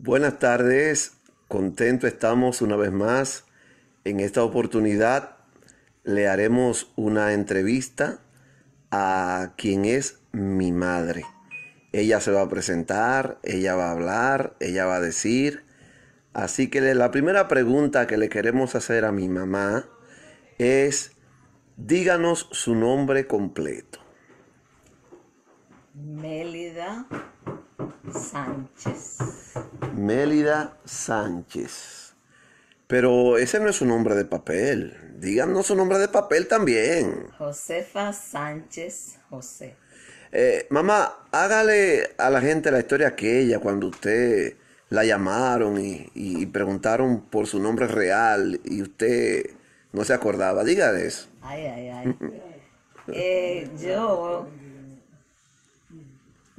Buenas tardes, contento estamos una vez más. En esta oportunidad le haremos una entrevista a quien es mi madre. Ella se va a presentar, ella va a hablar, ella va a decir. Así que la primera pregunta que le queremos hacer a mi mamá es, díganos su nombre completo. Mélida Sánchez. Mélida Sánchez. Pero ese no es su nombre de papel. Díganos su nombre de papel también. Josefa Sánchez José. Eh, mamá, hágale a la gente la historia aquella cuando usted la llamaron y, preguntaron por su nombre real y usted no se acordaba. Dígale eso. Ay, ay, ay. Eh, yo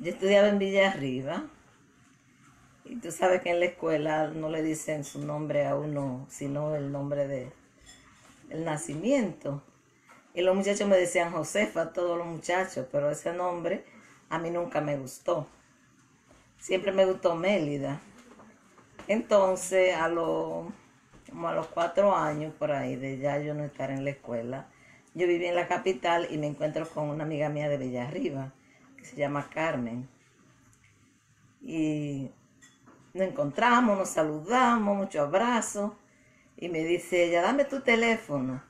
yo estudiaba en Villa Arriba y tú sabes que en la escuela no le dicen su nombre a uno, sino el nombre de el nacimiento. Y los muchachos me decían Josefa, todos los muchachos, pero ese nombre a mí nunca me gustó. Siempre me gustó Mélida. Entonces, a los, como a los cuatro años por ahí, de ya yo no estar en la escuela, yo viví en la capital y me encuentro con una amiga mía de Arriba se llama Carmen. Y nos encontramos, nos saludamos, muchos abrazos. Y me dice ella, dame tu teléfono.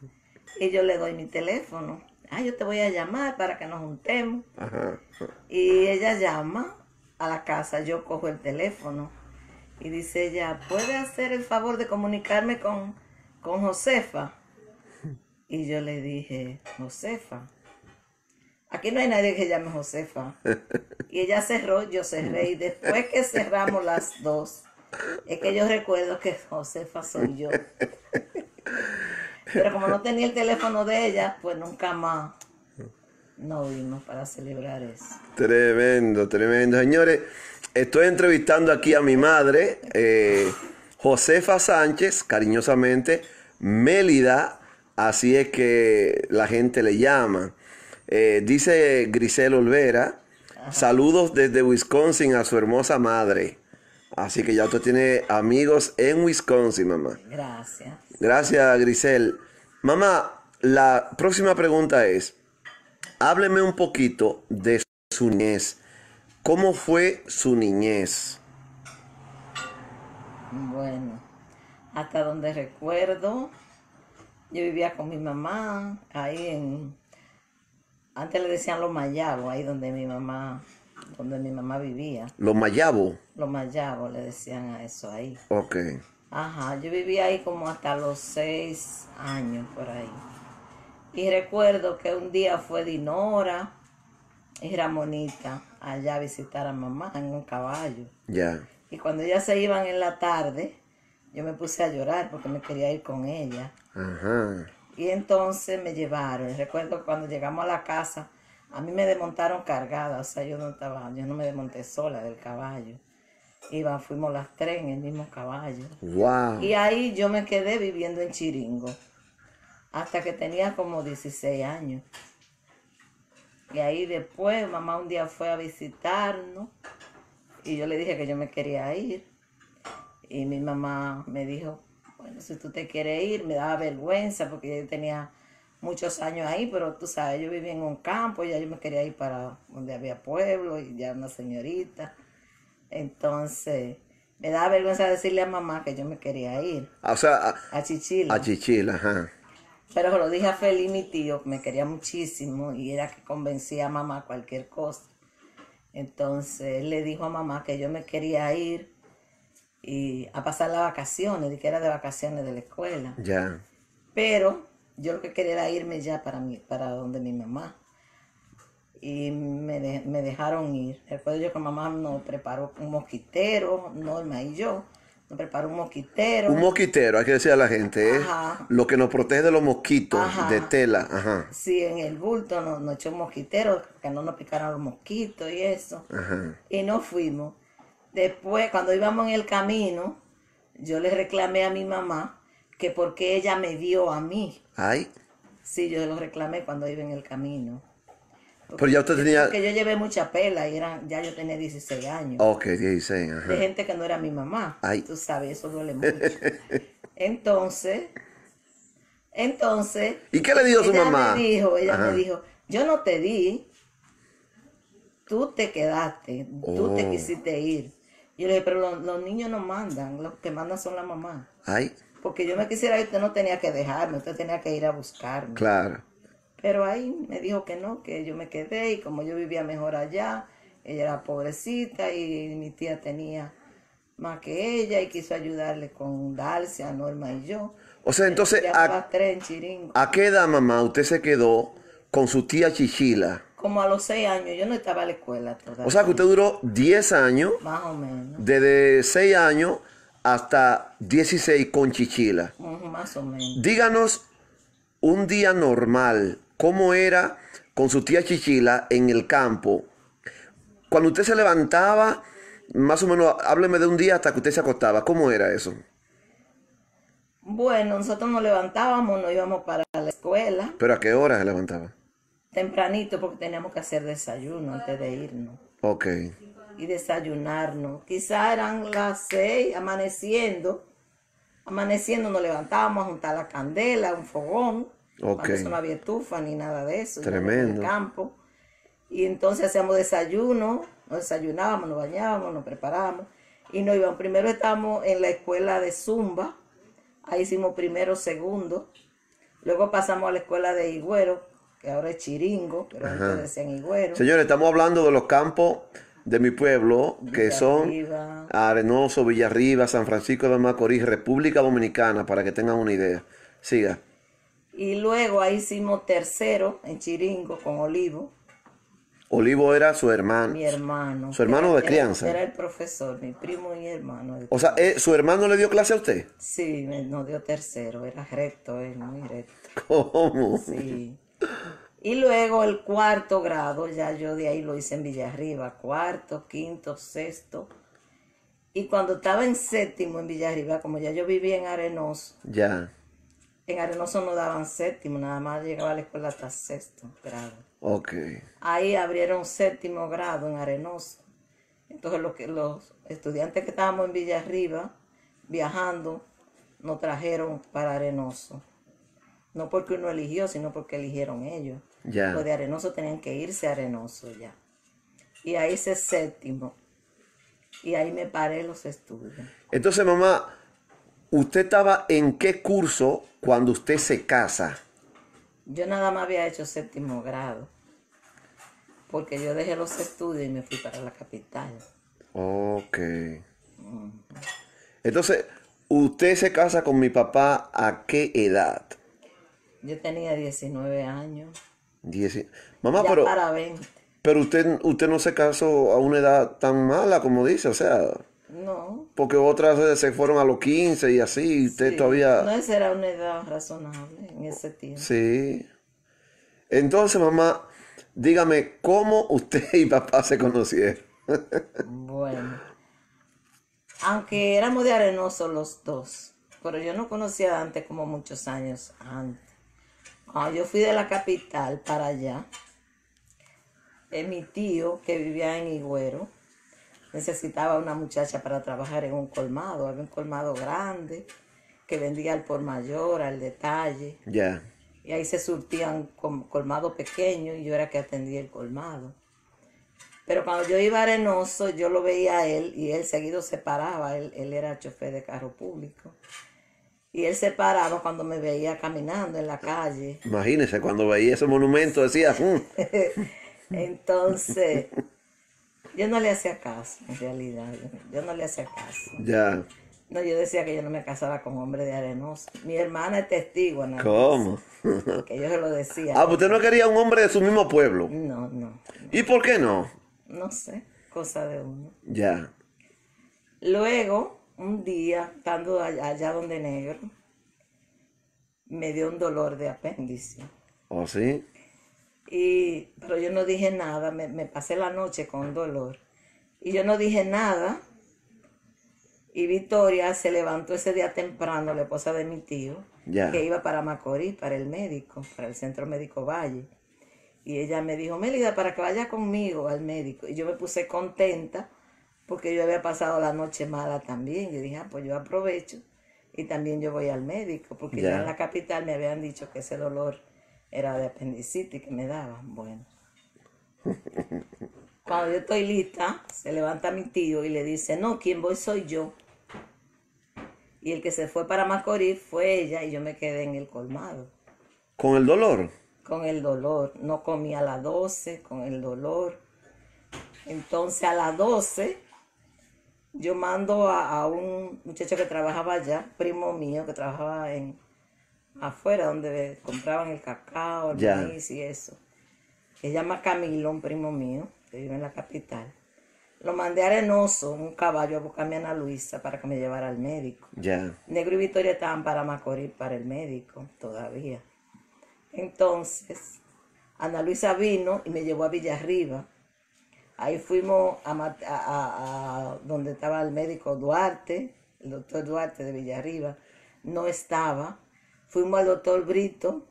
Y yo le doy mi teléfono. Ah, yo te voy a llamar para que nos juntemos. Y ella llama a la casa, yo cojo el teléfono. Y dice ella, ¿puede hacer el favor de comunicarme con, con Josefa? Y yo le dije, Josefa, Aquí no hay nadie que llame Josefa. Y ella cerró, yo cerré. Y después que cerramos las dos, es que yo recuerdo que Josefa soy yo. Pero como no tenía el teléfono de ella, pues nunca más nos vimos para celebrar eso. Tremendo, tremendo. Señores, estoy entrevistando aquí a mi madre, eh, Josefa Sánchez, cariñosamente, Mélida, así es que la gente le llama. Eh, dice Grisel Olvera, saludos desde Wisconsin a su hermosa madre. Así que ya usted tiene amigos en Wisconsin, mamá. Gracias. Gracias, Grisel. Mamá, la próxima pregunta es, hábleme un poquito de su niñez. ¿Cómo fue su niñez? Bueno, hasta donde recuerdo, yo vivía con mi mamá ahí en antes le decían los mayabos, ahí donde mi mamá, donde mi mamá vivía. ¿Los mayabos? Los mayabos le decían a eso ahí. Ok. Ajá, yo vivía ahí como hasta los seis años por ahí. Y recuerdo que un día fue Dinora y Ramonita allá a visitar a mamá en un caballo. Ya. Y cuando ya se iban en la tarde, yo me puse a llorar porque me quería ir con ella. Ajá. Y entonces me llevaron. Recuerdo cuando llegamos a la casa, a mí me desmontaron cargada, o sea, yo no estaba, yo no me desmonté sola del caballo. Iba, fuimos las tres en el mismo caballo. Y ahí yo me quedé viviendo en Chiringo, hasta que tenía como 16 años. Y ahí después mamá un día fue a visitarnos y yo le dije que yo me quería ir. Y mi mamá me dijo, si tú te quieres ir, me daba vergüenza porque yo tenía muchos años ahí, pero tú sabes, yo vivía en un campo, ya yo me quería ir para donde había pueblo y ya una señorita. Entonces, me daba vergüenza decirle a mamá que yo me quería ir. Ah, a, Chichila. A Chichila, ajá. Pero lo dije a Feli, mi tío, que me quería muchísimo y era que convencía a mamá cualquier cosa. Entonces, él le dijo a mamá que yo me quería ir y a pasar las vacaciones, de que era de vacaciones de la escuela. Ya. Pero yo lo que quería era irme ya para, mí, para donde mi mamá. Y me, dejaron ir. Recuerdo yo que mamá nos preparó un mosquitero, Norma y yo. Nos preparó un mosquitero. Un mosquitero, hay que decir a la gente, ¿eh? lo que nos protege de los mosquitos, de tela. Ajá. Sí, en el bulto nos, echó un mosquitero, que no nos picaran los mosquitos y eso. Y no fuimos. Después, cuando íbamos en el camino, yo le reclamé a mi mamá que porque ella me dio a mí. Ay. Sí, yo lo reclamé cuando iba en el camino. Porque, Pero yo llevé mucha pela y ya yo tenía 16 años. Ok, 16, ajá. De gente que no era mi mamá. Ay. Tú sabes, eso duele mucho. entonces, entonces... ¿Y qué le dijo su mamá? Me dijo, ella me dijo, yo no te di, tú te quedaste, tú te oh. quisiste ir. Yo le dije, pero los, niños no mandan, los que mandan son la mamá. Ay. Porque yo me quisiera ir, usted no tenía que dejarme, usted tenía que ir a buscarme. Claro. Pero ahí me dijo que no, que yo me quedé y como yo vivía mejor allá, ella era pobrecita y mi tía tenía más que ella y quiso ayudarle con Darcia, Norma y yo. O sea, entonces, a, ¿a qué edad, mamá, usted se quedó con su tía Chichila? Como a los seis años, yo no estaba en la escuela todavía. O sea que usted duró 10 años. Más o menos. Desde 6 años hasta 16 con chichila. más o menos. Díganos un día normal, ¿cómo era con su tía chichila en el campo? Cuando usted se levantaba, más o menos, hábleme de un día hasta que usted se acostaba, ¿cómo era eso? Bueno, nosotros nos levantábamos, nos íbamos para la escuela. ¿Pero a qué hora se levantaba? tempranito porque teníamos que hacer desayuno antes de irnos. Ok. Y desayunarnos. Quizás eran las seis, amaneciendo. Amaneciendo nos levantábamos a juntar la candela, un fogón. Ok. Eso no había estufa ni nada de eso. Tremendo. En el campo. Y entonces hacíamos desayuno, nos desayunábamos, nos bañábamos, nos preparábamos. Y nos íbamos. Primero estábamos en la escuela de Zumba. Ahí hicimos primero, segundo. Luego pasamos a la escuela de Higüero, que ahora es chiringo, pero antes decían higüero. Señores, estamos hablando de los campos de mi pueblo, que son Arenoso, Villarriba, San Francisco de Macorís, República Dominicana, para que tengan una idea. Siga. Y luego ahí hicimos tercero en Chiringo con Olivo. Olivo era su hermano. Mi hermano. Su hermano de crianza. Era, el profesor, mi primo y hermano. O sea, eh, ¿su hermano le dio clase a usted? Sí, no dio tercero, era recto, él, eh, muy recto. ¿Cómo? Sí. Y luego el cuarto grado, ya yo de ahí lo hice en Villarriba, cuarto, quinto, sexto. Y cuando estaba en séptimo en Villarriba, como ya yo vivía en Arenoso, ya. en Arenoso no daban séptimo, nada más llegaba a la escuela hasta sexto grado. Ahí abrieron séptimo grado en Arenoso. Entonces los, los estudiantes que estábamos en Villarriba viajando nos trajeron para Arenoso. No porque uno eligió, sino porque eligieron ellos. Los de Arenoso tenían que irse a Arenoso ya. Y ahí hice séptimo. Y ahí me paré los estudios. Entonces, mamá, ¿usted estaba en qué curso cuando usted se casa? Yo nada más había hecho séptimo grado. Porque yo dejé los estudios y me fui para la capital. Ok. Entonces, ¿usted se casa con mi papá a qué edad? Yo tenía 19 años. Mamá, pero. Para 20. Pero usted, usted no se casó a una edad tan mala como dice, o sea. No. Porque otras se fueron a los 15 y así, y usted todavía. No, esa era una edad razonable en ese tiempo. Sí. Entonces, mamá, dígame cómo usted y papá se conocieron. bueno. Aunque éramos de arenoso los dos, pero yo no conocía a Dante como muchos años antes. Ah, yo fui de la capital para allá, eh, mi tío que vivía en Higüero necesitaba una muchacha para trabajar en un colmado. Había un colmado grande que vendía al por mayor, al detalle. Ya. Y ahí se surtían con colmado pequeño y yo era que atendía el colmado. Pero cuando yo iba a Arenoso, yo lo veía a él y él seguido se paraba. Él, él era chofer de carro público. Y él se paraba cuando me veía caminando en la calle. Imagínese, cuando veía ese monumento decía, mm". Entonces, yo no le hacía caso, en realidad. Yo no le hacía caso. Ya. No, yo decía que yo no me casaba con hombre de arenoso. Mi hermana es testigo. Nada ¿Cómo? que yo se lo decía. Ah, usted no quería un hombre de su mismo pueblo. no, no. ¿Y por qué no? No sé, cosa de uno. Ya. Luego, un día, estando allá, donde negro, me dio un dolor de apéndice. ¿Oh, sí? Y, pero yo no dije nada, me, pasé la noche con dolor. Y yo no dije nada. Y Victoria se levantó ese día temprano, la esposa de mi tío, que iba para Macorís, para el médico, para el Centro Médico Valle. Y ella me dijo, Melida, para que vaya conmigo al médico. Y yo me puse contenta porque yo había pasado la noche mala también. ...y dije, ah, pues yo aprovecho y también yo voy al médico, porque ya, en la capital me habían dicho que ese dolor era de apendicitis que me daban. Bueno. Cuando yo estoy lista, se levanta mi tío y le dice, no, quien voy soy yo. Y el que se fue para Macorís fue ella y yo me quedé en el colmado. ¿Con el dolor? Con el dolor. No comí a las 12, con el dolor. Entonces a las 12 yo mando a, un muchacho que trabajaba allá, primo mío, que trabajaba en afuera, donde compraban el cacao, el maíz y eso. Se llama Camilo, un primo mío, que vive en la capital. Lo mandé a Arenoso, un caballo, a buscarme a Ana Luisa para que me llevara al médico. Ya. Negro y Victoria estaban para Macorís, para el médico, todavía. Entonces, Ana Luisa vino y me llevó a Villarriba Ahí fuimos a, donde estaba el médico Duarte, el doctor Duarte de Villarriba, no estaba. Fuimos al doctor Brito,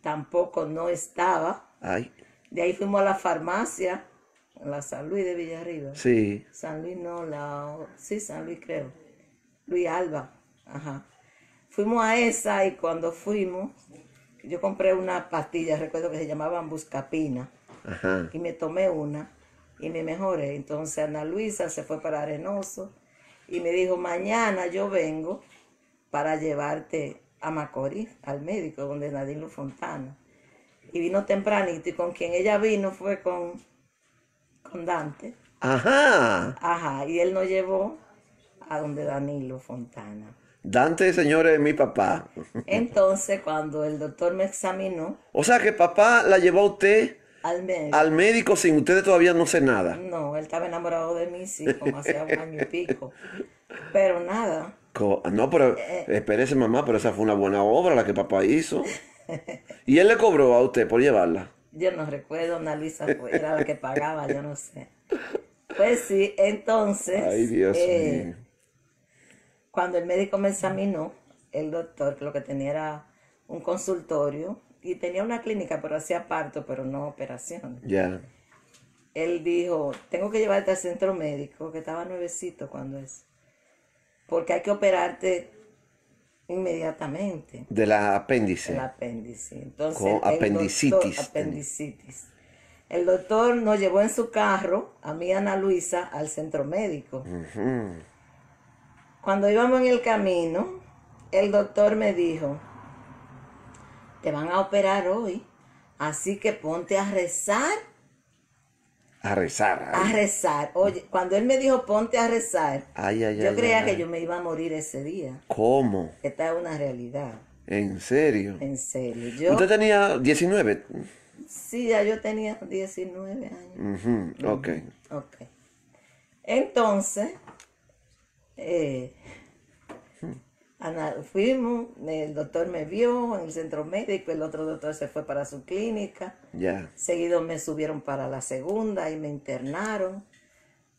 tampoco no estaba. De ahí fuimos a la farmacia, la San Luis de Villarriba. Sí. San Luis no, la... Sí, San Luis creo. Luis Alba, ajá. Fuimos a esa y cuando fuimos, yo compré una pastilla, recuerdo que se llamaban Buscapina. Ajá. Y me tomé una y me mejoré. Entonces Ana Luisa se fue para Arenoso y me dijo, mañana yo vengo para llevarte a Macorís, al médico, donde Danilo Fontana. Y vino tempranito y con quien ella vino fue con, con Dante. Ajá. Ajá, y él nos llevó a donde Danilo Fontana. Dante, señores, mi papá. Entonces, cuando el doctor me examinó. O sea que papá la llevó a usted al médico. sin ustedes todavía no sé nada. No, él estaba enamorado de mí, sí, como hacía un año y pico. Pero nada. no, pero eh, eh. espérese mamá, pero esa fue una buena obra la que papá hizo. ¿Y él le cobró a usted por llevarla? Yo no recuerdo, Annalisa fue, era la que pagaba, yo no sé. Pues sí, entonces. Ay, Dios eh, mío. Cuando el médico me examinó, el doctor lo que tenía era un consultorio y tenía una clínica, pero hacía parto, pero no operación. Ya. Él dijo, tengo que llevarte al centro médico, que estaba nuevecito cuando es, porque hay que operarte inmediatamente. De la apéndice. la apéndice. Con apendicitis. El doctor, apendicitis. El doctor nos llevó en su carro, a mí Ana Luisa, al centro médico. Cuando íbamos en el camino, el doctor me dijo, te van a operar hoy. Así que ponte a rezar. A rezar. A rezar. Oye, cuando él me dijo ponte a rezar, ay, yo creía que yo me iba a morir ese día. ¿Cómo? Esta es una realidad. ¿En serio? En serio. Yo, ¿Usted tenía 19? Sí, ya yo tenía 19 años. Ok. Ok. Entonces, eh, fuimos, el doctor me vio en el centro médico, el otro doctor se fue para su clínica. Ya. Seguido me subieron para la segunda y me internaron.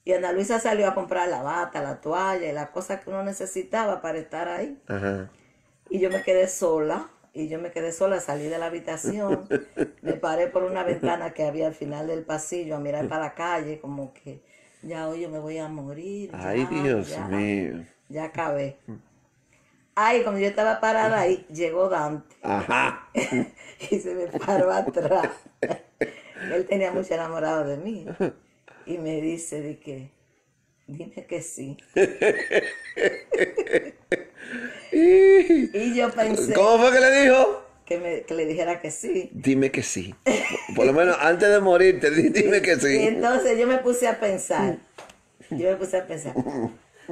Y Ana Luisa salió a comprar la bata, la toalla y las cosas que uno necesitaba para estar ahí. Ajá. Y yo me quedé sola, y yo me quedé sola, salí de la habitación, me paré por una ventana que había al final del pasillo a mirar para la calle, como que ya, hoy yo me voy a morir. Ay, Dios mío. Ya acabé. Mm. Ay, como yo estaba parada ahí, llegó Dante. Ajá. y se me paró atrás. Él tenía mucho enamorado de mí. Y me dice de que, dime que sí. y yo pensé. ¿Cómo fue que le dijo? Que, me, que, le dijera que sí. Dime que sí. Por lo menos antes de morirte, dime que sí. entonces yo me puse a pensar. Yo me puse a pensar.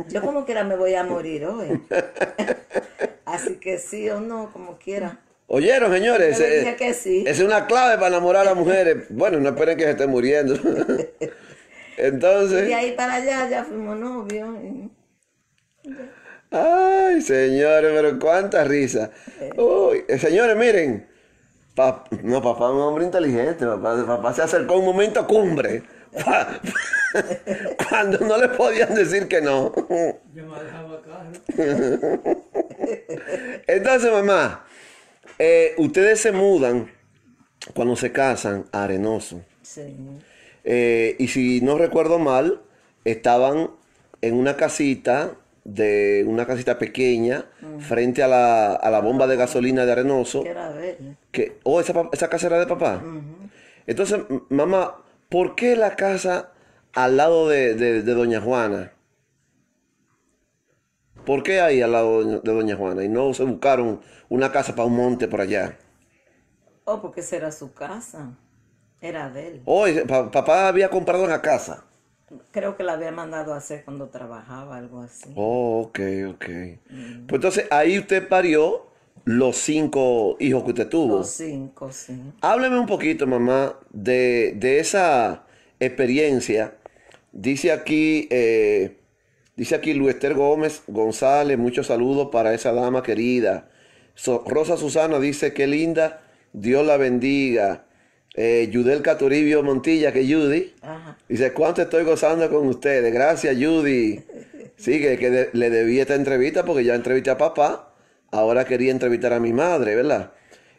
Yo como quiera me voy a morir hoy. Así que sí o no, como quiera. Oyeron, señores. Eh, es una clave para enamorar a mujeres. Bueno, no esperen que se esté muriendo. Entonces. Y ahí para allá ya fuimos novios. Ay, señores, pero cuánta risa. Eh. Uy, eh, señores, miren. no, papá es un hombre inteligente. Papá, se acercó a un momento cumbre cuando no le podían decir que no. Yo dejaba Entonces, mamá, eh, ustedes se mudan cuando se casan a Arenoso. Sí. Eh, y si no recuerdo mal, estaban en una casita de una casita pequeña mm. frente a la, bomba de gasolina de Arenoso. Que era de oh, esa, esa casa era de papá. Entonces, mamá, ¿Por qué la casa al lado de, de, Doña Juana? ¿Por qué ahí al lado de Doña Juana? Y no se buscaron una casa para un monte por allá. Oh, porque esa era su casa. Era de él. Oh, papá había comprado esa casa. Creo que la había mandado a hacer cuando trabajaba, algo así. Oh, ok, ok. Mm. Pues entonces ahí usted parió los cinco hijos que usted tuvo. Los cinco, sí. Hábleme un poquito, mamá, de, de esa experiencia. Dice aquí, eh, dice aquí Luester Gómez González, muchos saludos para esa dama querida. Rosa Susana dice, qué linda, Dios la bendiga. Eh, Yudel Caturibio Montilla, que Judy, dice, ¿cuánto estoy gozando con ustedes? Gracias, Judy. Sí, que, le debí esta entrevista porque ya entrevisté a papá ahora quería entrevistar a mi madre, ¿verdad?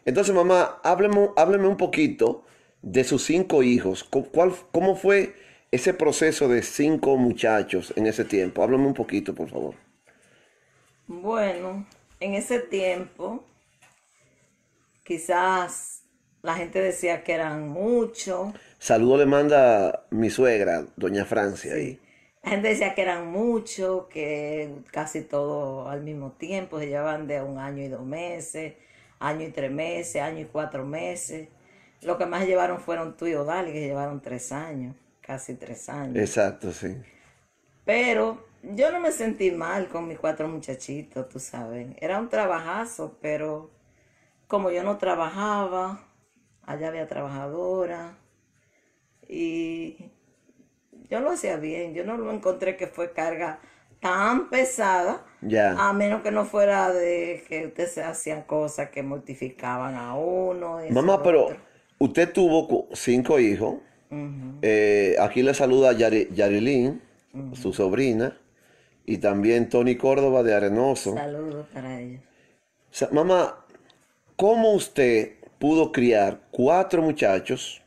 Entonces, mamá, hábleme, un poquito de sus cinco hijos. ¿Cómo fue ese proceso de cinco muchachos en ese tiempo? Háblame un poquito, por favor. Bueno, en ese tiempo, quizás la gente decía que eran muchos. Saludo le manda mi suegra, doña Francia. Ahí. La gente decía que eran muchos, que casi todo al mismo tiempo, se llevaban de un año y dos meses, año y tres meses, año y cuatro meses. Lo que más llevaron fueron tú y Odal, que llevaron tres años, casi tres años. Exacto, sí. Pero yo no me sentí mal con mis cuatro muchachitos, tú sabes. Era un trabajazo, pero como yo no trabajaba, allá había trabajadora y yo lo hacía bien, yo no lo encontré que fue carga tan pesada, a menos que no fuera de que usted se hacían cosas que mortificaban a uno. Mamá, pero usted tuvo cinco hijos. Eh, aquí le saluda a Yarilín, su sobrina, y también Tony Córdoba de Arenoso. Saludos para ellos. mamá, ¿cómo usted pudo criar cuatro muchachos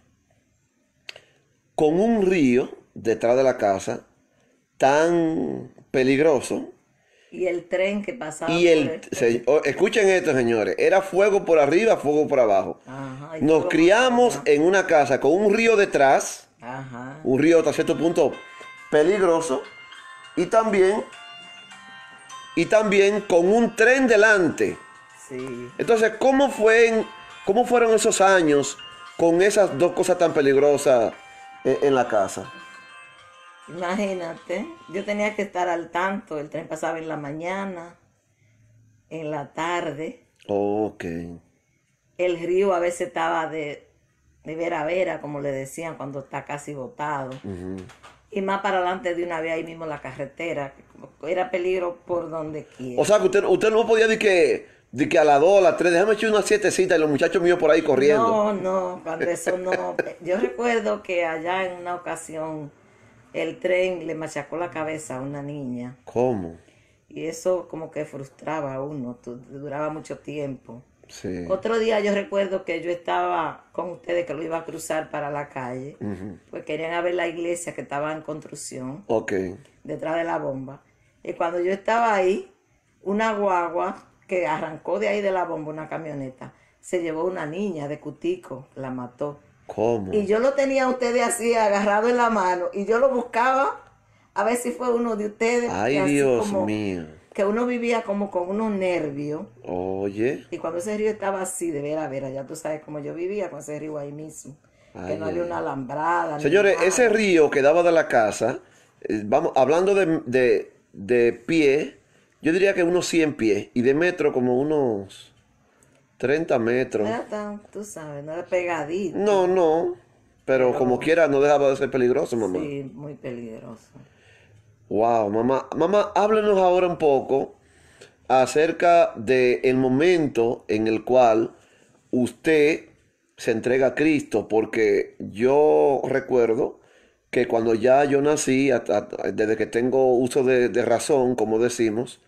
con un río detrás de la casa, tan peligroso. Y el tren que pasaba. Y el, este. oh, escuchen esto, señores. Era fuego por arriba, fuego por abajo. Nos criamos en una casa con un río detrás. Un río hasta cierto punto peligroso. Y también, y también con un tren delante. Entonces, ¿cómo, fue ¿cómo fueron esos años con esas dos cosas tan peligrosas eh, en la casa? Imagínate, yo tenía que estar al tanto, el tren pasaba en la mañana, en la tarde. Oh, ok. El río a veces estaba de, de vera a vera, como le decían, cuando está casi botado. Y más para adelante de una vez ahí mismo la carretera, era peligro por donde quiera. O sea, que usted, usted no podía decir que, que a las 2, a las 3, déjame echar una sietecita y los muchachos míos por ahí corriendo. No, no, cuando eso no. yo recuerdo que allá en una ocasión el tren le machacó la cabeza a una niña. ¿Cómo? Y eso como que frustraba a uno, duraba mucho tiempo. Sí. Otro día yo recuerdo que yo estaba con ustedes que lo iba a cruzar para la calle, pues querían ver la iglesia que estaba en construcción, okay. detrás de la bomba. Y cuando yo estaba ahí, una guagua que arrancó de ahí de la bomba, una camioneta, se llevó una niña de cutico, la mató. ¿Cómo? Y yo lo tenía a ustedes así agarrado en la mano y yo lo buscaba a ver si fue uno de ustedes. Ay, Dios mío. Que uno vivía como con unos nervios. Oye. Y cuando ese río estaba así, de ver a ver, ya tú sabes cómo yo vivía con ese río ahí mismo. que no había una alambrada. Señores, ese río que daba de la casa, eh, vamos, hablando de, de, de pie, yo diría que unos 100 pies y de metro como unos 30 metros. No ah, era tú sabes, no era pegadito. No, no. Pero, como quiera, no dejaba de ser peligroso, mamá. Sí, muy peligroso. Wow, mamá. Mamá, háblenos ahora un poco acerca del el momento en el cual usted se entrega a Cristo, porque yo recuerdo que cuando ya yo nací, desde que tengo uso de, razón, como decimos,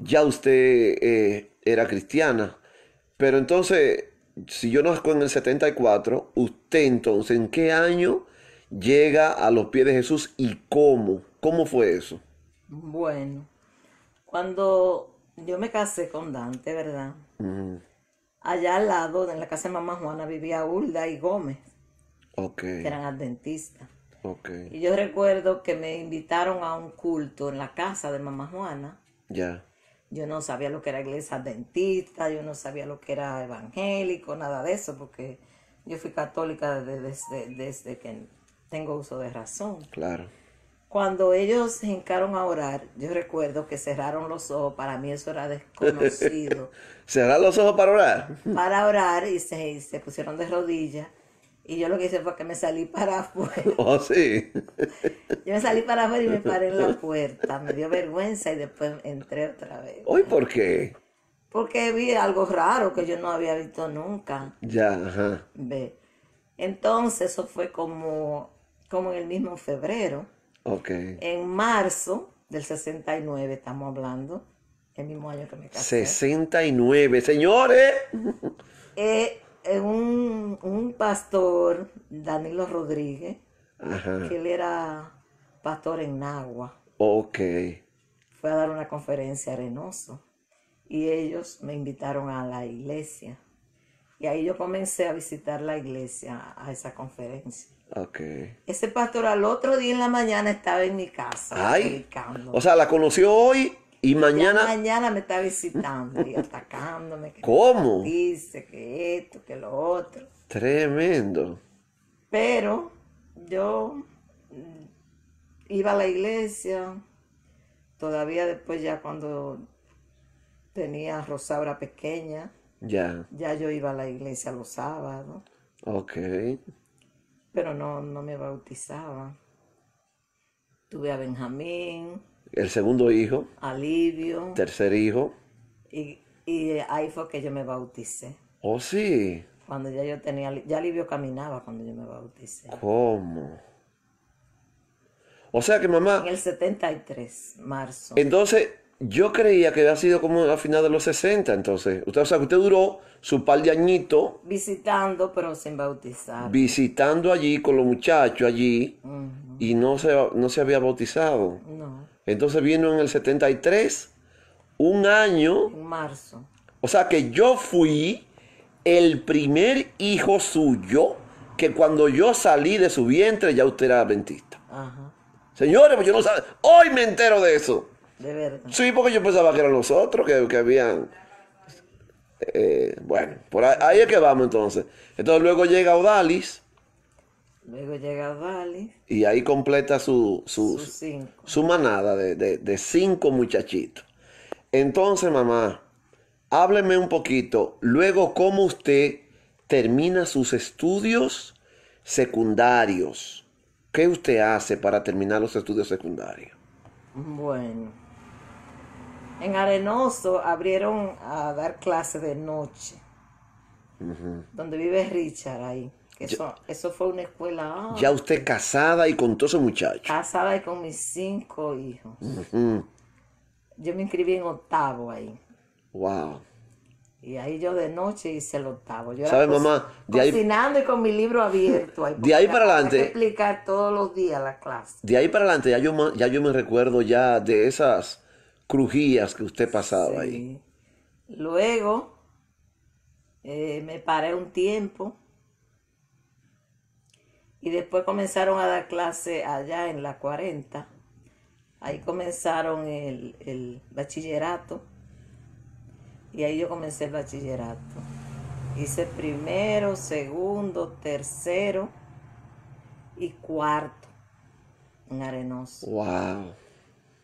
ya usted eh, era cristiana. Pero entonces, si yo nazco en el 74, usted entonces, ¿en qué año llega a los pies de Jesús y cómo? ¿Cómo fue eso? Bueno, cuando yo me casé con Dante, ¿verdad? Allá al lado, en la casa de mamá Juana, vivía Hulda y Gómez, que eran adventistas. Y yo recuerdo que me invitaron a un culto en la casa de mamá Juana. Ya. Yo no sabía lo que era iglesia dentista, yo no sabía lo que era evangélico, nada de eso, porque yo fui católica desde, desde, que tengo uso de razón. Claro. Cuando ellos se hincaron a orar, yo recuerdo que cerraron los ojos, para mí eso era desconocido. ¿Cerrar los ojos para orar? Para orar y se, y se pusieron de rodillas. Y yo lo que hice fue que me salí para afuera. Oh, sí. Yo me salí para afuera y me paré en la puerta. Me dio vergüenza y después entré otra vez. ¿Hoy por qué? Porque vi algo raro que yo no había visto nunca. Ya, ajá. Ve. Entonces, eso fue como, como en el mismo febrero. Ok. En marzo del 69, estamos hablando. El mismo año que me casé. 69, señores. Eh, eh, un, pastor, Danilo Rodríguez, que él era pastor en Nagua. Ok. Fue a dar una conferencia a Arenoso y ellos me invitaron a la iglesia. Y ahí yo comencé a visitar la iglesia a esa conferencia. Ese pastor al otro día en la mañana estaba en mi casa. O sea, la conoció hoy y mañana. mañana me está visitando y atacándome. ¿Cómo? Dice que esto, que lo otro. Tremendo. Pero yo mm, iba a la iglesia, todavía después ya cuando tenía Rosaura pequeña, ya. ya yo iba a la iglesia los sábados. Ok. Pero no, no me bautizaba. Tuve a Benjamín, el segundo hijo. Alivio. Tercer hijo. Y, y ahí fue que yo me bauticé. Oh, sí. Cuando ya yo tenía, ya Alivio caminaba cuando yo me bauticé. ¿Cómo? O sea que mamá... En el 73, marzo. Entonces, yo creía que había sido como a final de los 60, entonces. Usted, o sea, que usted duró su par de añitos. Visitando, pero sin bautizar. Visitando allí con los muchachos allí. Y no se, no se había bautizado. Entonces vino en el 73, un año. En marzo. O sea que yo fui el primer hijo suyo que cuando yo salí de su vientre ya usted era adventista. Señores, pues yo no sabía. Hoy me entero de eso. De verdad. Sí, porque yo pensaba que eran nosotros, que, que habían. Eh, bueno, por ahí, ahí, es que vamos entonces. Entonces luego llega Odalis Luego llega Dali. Y ahí completa su, manada de, cinco muchachitos. Entonces, mamá, hábleme un poquito. Luego, ¿cómo usted termina sus estudios secundarios? ¿Qué usted hace para terminar los estudios secundarios? Bueno, en Arenoso abrieron a dar clases de noche, donde vive Richard ahí eso, fue una escuela. Ah. ya usted casada y con todos esos muchachos. Casada y con mis cinco hijos. Yo me inscribí en octavo ahí. Wow. Y ahí yo de noche hice el octavo. Yo mamá? cocinando y con mi libro abierto. de ahí para adelante. explicar todos los días la clase. De ahí para adelante, ya yo, ya yo me recuerdo ya de esas crujías que usted pasaba ahí. Luego eh, me paré un tiempo y después comenzaron a dar clase allá en la 40. Ahí comenzaron el, bachillerato. Y ahí yo comencé el bachillerato. Hice primero, segundo, tercero y cuarto en Arenoso. Wow.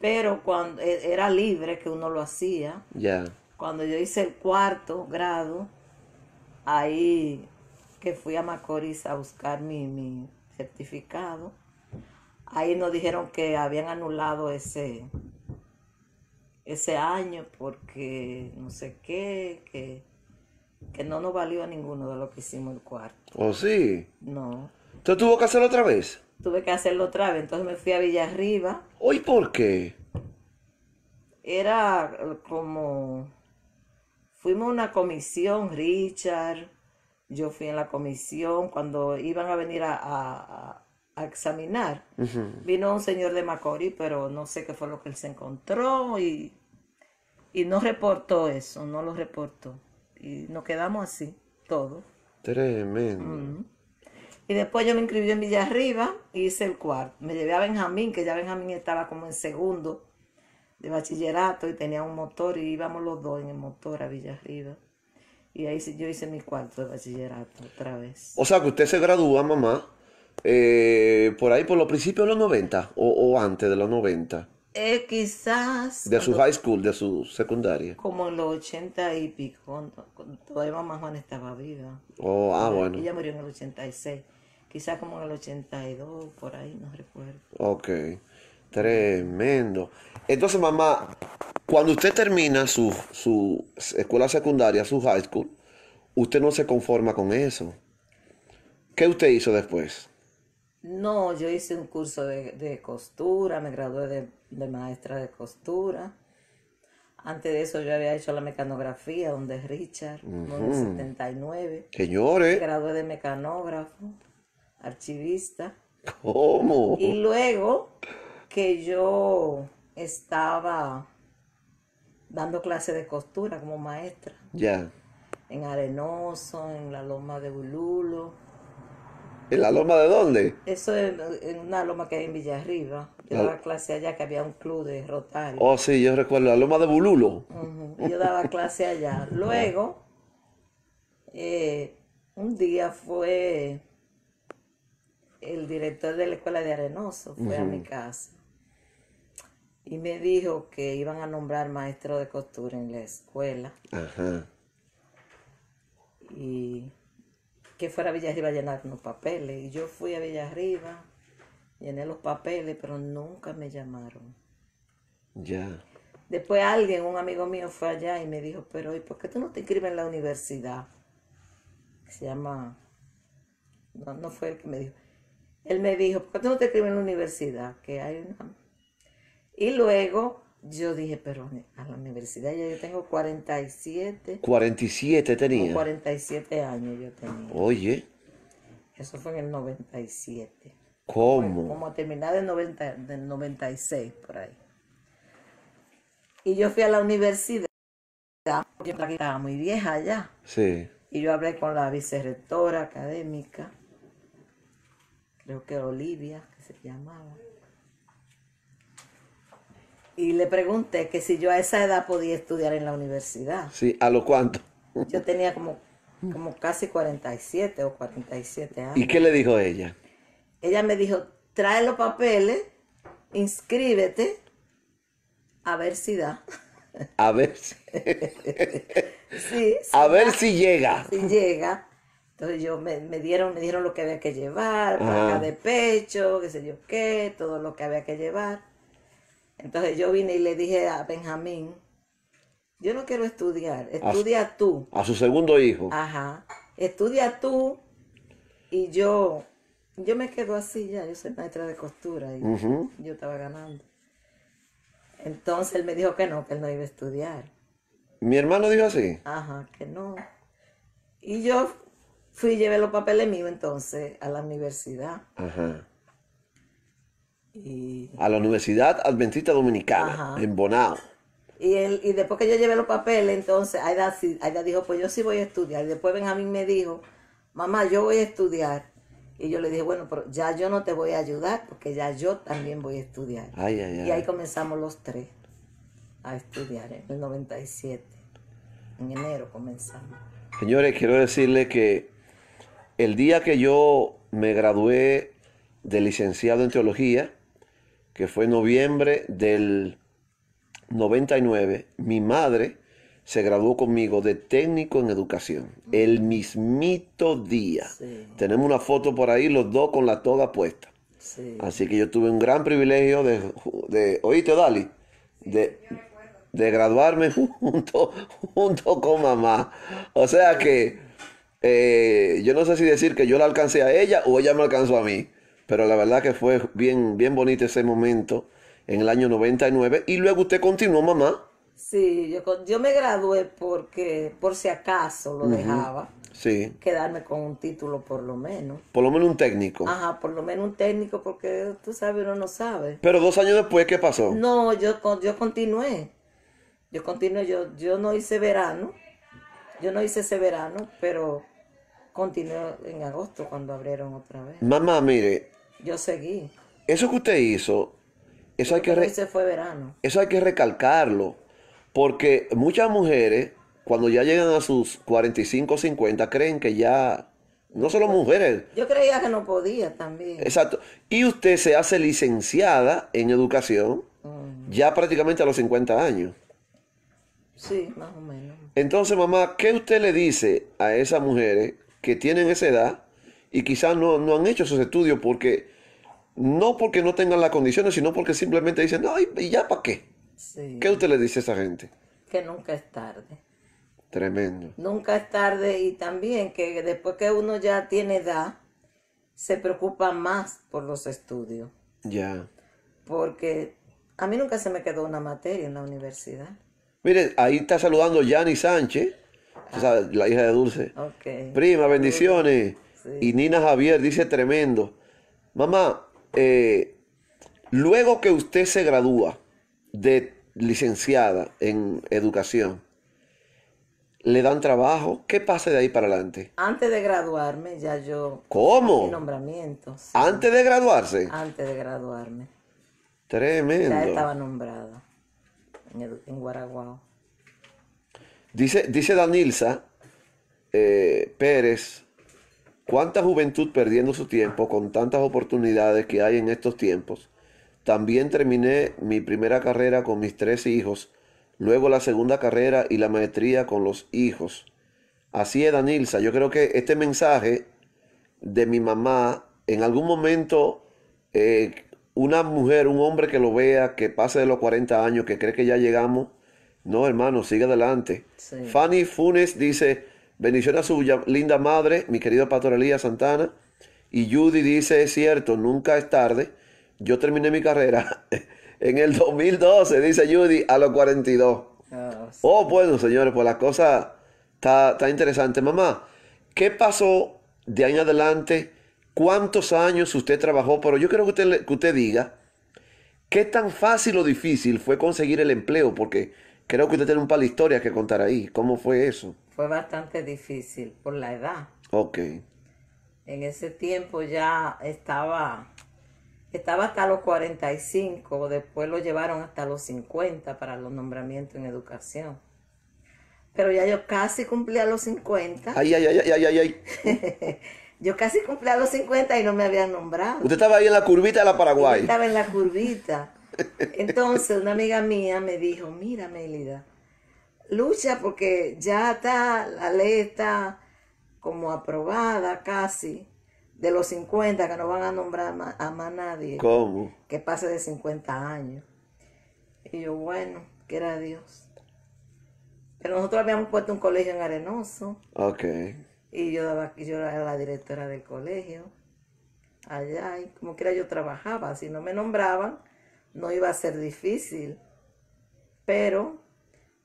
Pero cuando e, era libre que uno lo hacía. Ya. Cuando yo hice el cuarto grado, ahí que fui a Macorís a buscar mi, certificado, ahí nos dijeron que habían anulado ese, ese año porque no sé qué, que, no nos valió a ninguno de lo que hicimos el cuarto. ¿Oh, sí? No. ¿Tú tuvo que hacerlo otra vez? Tuve que hacerlo otra vez, entonces me fui a Villarriba. ¿Hoy por qué? Era como... Fuimos a una comisión, Richard, yo fui en la comisión, cuando iban a venir a, examinar, vino un señor de Macorís, pero no sé qué fue lo que él se encontró y, no reportó eso, no lo reportó. Y nos quedamos así, todo. Tremendo. Y después yo me inscribí en Villarriba y hice el cuarto. Me llevé a Benjamín, que ya Benjamín estaba como en segundo de bachillerato y tenía un motor y íbamos los dos en el motor a Villarriba. Y ahí yo hice mi cuarto de bachillerato otra vez. O sea, que usted se gradúa, mamá, eh, por ahí por los principios de los 90 o, antes de los 90. Eh, quizás. De su high school, de su secundaria. Como en los 80 y pico, cuando, todavía mamá Juan estaba viva. Oh, ah, bueno. Ella murió en el 86. Quizás como en el 82, por ahí, no recuerdo. Ok. Tremendo. Entonces, mamá, cuando usted termina su, escuela secundaria, su high school, usted no se conforma con eso. ¿Qué usted hizo después? No, yo hice un curso de, costura, me gradué de, maestra de costura. Antes de eso yo había hecho la mecanografía, donde Richard, en Señores. Me gradué de mecanógrafo, archivista. ¿Cómo? Y luego que yo estaba dando clase de costura como maestra. Ya. En Arenoso, en la loma de Bululo. ¿En la loma de dónde? Eso es en una loma que hay en Villarriba. Yo daba clase allá que había un club de Rotario. Oh, sí, yo recuerdo, la loma de Bululo. Yo daba clase allá. Luego, eh, un día fue el director de la escuela de Arenoso, fue a mi casa y me dijo que iban a nombrar maestro de costura en la escuela. Ajá. Y que fuera a Villarriba a llenar unos papeles. Y yo fui a Villarriba, llené los papeles, pero nunca me llamaron. Ya. Después alguien, un amigo mío, fue allá y me dijo, pero ¿y por qué tú no te inscribes en la universidad? Se llama... No, no fue el que me dijo. Él me dijo, ¿por qué tú no te inscribes en la universidad? Que hay una y luego yo dije, pero a la universidad ya yo tengo 47. 47 tenía. 47 años yo tenía. Oye. Eso fue en el 97. ¿Cómo? como terminar del, 90, del 96 por ahí. Y yo fui a la universidad, porque estaba muy vieja ya. Sí. Y yo hablé con la vicerrectora académica, creo que Olivia, que se llamaba y le pregunté que si yo a esa edad podía estudiar en la universidad. Sí, ¿a lo cuánto? Yo tenía como, como casi 47 o 47 años. ¿Y qué le dijo ella? Ella me dijo, trae los papeles, inscríbete, a ver si da. A ver si... sí, a ver si llega. Si llega. Entonces yo me, dieron, me dieron lo que había que llevar, placa de pecho, qué sé yo qué, todo lo que había que llevar. Entonces yo vine y le dije a Benjamín, yo no quiero estudiar, estudia tú. A su segundo hijo. Ajá, estudia tú y yo, yo me quedo así ya, yo soy maestra de costura y yo estaba ganando. Entonces él me dijo que no, que él no iba a estudiar. ¿Mi hermano dijo así? Ajá, que no. Y yo fui y llevé los papeles míos entonces a la universidad. Ajá. A la Universidad Adventista Dominicana, en Bonao. Y, después que yo llevé los papeles, entonces Aida, dijo, pues yo sí voy a estudiar. Y después Benjamín me dijo, mamá, yo voy a estudiar. Y yo le dije, bueno, pero ya yo no te voy a ayudar porque ya yo también voy a estudiar. Y ahí comenzamos los tres a estudiar en el 97. En enero comenzamos. Señores, quiero decirles que el día que yo me gradué de licenciado en teología, que fue en noviembre del 99, mi madre se graduó conmigo de técnico en educación, el mismito día. Tenemos una foto por ahí, los dos con la toda puesta. Así que yo tuve un gran privilegio de, oíste, Dali, de, graduarme junto, junto con mamá. O sea que eh, yo no sé si decir que yo la alcancé a ella o ella me alcanzó a mí. Pero la verdad que fue bien, bien bonito ese momento en el año 99. Y luego usted continuó, mamá. Sí, yo, yo me gradué porque por si acaso lo dejaba. Sí. Quedarme con un título por lo menos. Por lo menos un técnico. Ajá, por lo menos un técnico porque tú sabes, uno no sabe. Pero dos años después, ¿qué pasó? No, yo, yo continué. Yo continué, yo, yo no hice verano. Yo no hice ese verano, pero continué en agosto cuando abrieron otra vez. Mamá, mire, yo seguí. Eso que usted hizo, eso hay que, eso hay que recalcarlo, porque muchas mujeres, cuando ya llegan a sus 45, 50, creen que ya, no solo mujeres. Yo creía que no podía también. Exacto. Y usted se hace licenciada en educación mm. ya prácticamente a los 50 años. Sí, más o menos. Entonces, mamá, ¿qué usted le dice a esas mujeres que tienen esa edad y quizás no, han hecho esos estudios porque, no porque no tengan las condiciones, sino porque simplemente dicen, no, ¿y ya para qué? Sí. ¿Qué usted le dice a esa gente? Que nunca es tarde. Tremendo. Nunca es tarde y también que después que uno ya tiene edad, se preocupa más por los estudios. Ya. Porque a mí nunca se me quedó una materia en la universidad. Mire, ahí está saludando Yanni Sánchez, ah. la hija de Dulce. Okay. Prima, bendiciones. Y Nina Javier dice tremendo. Mamá, eh, luego que usted se gradúa de licenciada en educación, le dan trabajo, ¿qué pasa de ahí para adelante? Antes de graduarme ya yo... ¿Cómo? Nombramientos. ¿Antes de graduarse? Antes de graduarme. Tremendo. Ya estaba nombrada en, Guaraguao. Dice, dice Danilza eh, Pérez, ¿Cuánta juventud perdiendo su tiempo con tantas oportunidades que hay en estos tiempos? También terminé mi primera carrera con mis tres hijos, luego la segunda carrera y la maestría con los hijos. Así es, Danilza. Yo creo que este mensaje de mi mamá, en algún momento, eh, una mujer, un hombre que lo vea, que pase de los 40 años, que cree que ya llegamos, no, hermano, sigue adelante. Fanny Funes dice, Bendición a su linda madre, mi querido Pastor Elías Santana. Y Judy dice, es cierto, nunca es tarde. Yo terminé mi carrera en el 2012, dice Judy, a los 42. Ah, oh, bueno, señores, pues la cosa está, interesante. Mamá, ¿qué pasó de ahí adelante? ¿Cuántos años usted trabajó? Pero yo quiero que usted, que usted diga, ¿qué tan fácil o difícil fue conseguir el empleo? Porque creo que usted tiene un par de historias que contar ahí. ¿Cómo fue eso? fue bastante difícil por la edad. Ok. En ese tiempo ya estaba, estaba hasta los 45, después lo llevaron hasta los 50 para los nombramientos en educación. Pero ya yo casi cumplía los 50. Ay, ay, ay, ay, ay, ay. yo casi cumplía los 50 y no me habían nombrado. Usted estaba ahí en la curvita de la Paraguay. estaba en la curvita. Entonces una amiga mía me dijo, mira, Melida, lucha porque ya está, la ley está como aprobada casi, de los 50 que no van a nombrar a más nadie. ¿Cómo? Que pase de 50 años. Y yo, bueno, que era Dios. Pero nosotros habíamos puesto un colegio en Arenoso. Ok. Y yo, daba, yo era la directora del colegio. Allá, y como quiera yo trabajaba. Si no me nombraban, no iba a ser difícil. Pero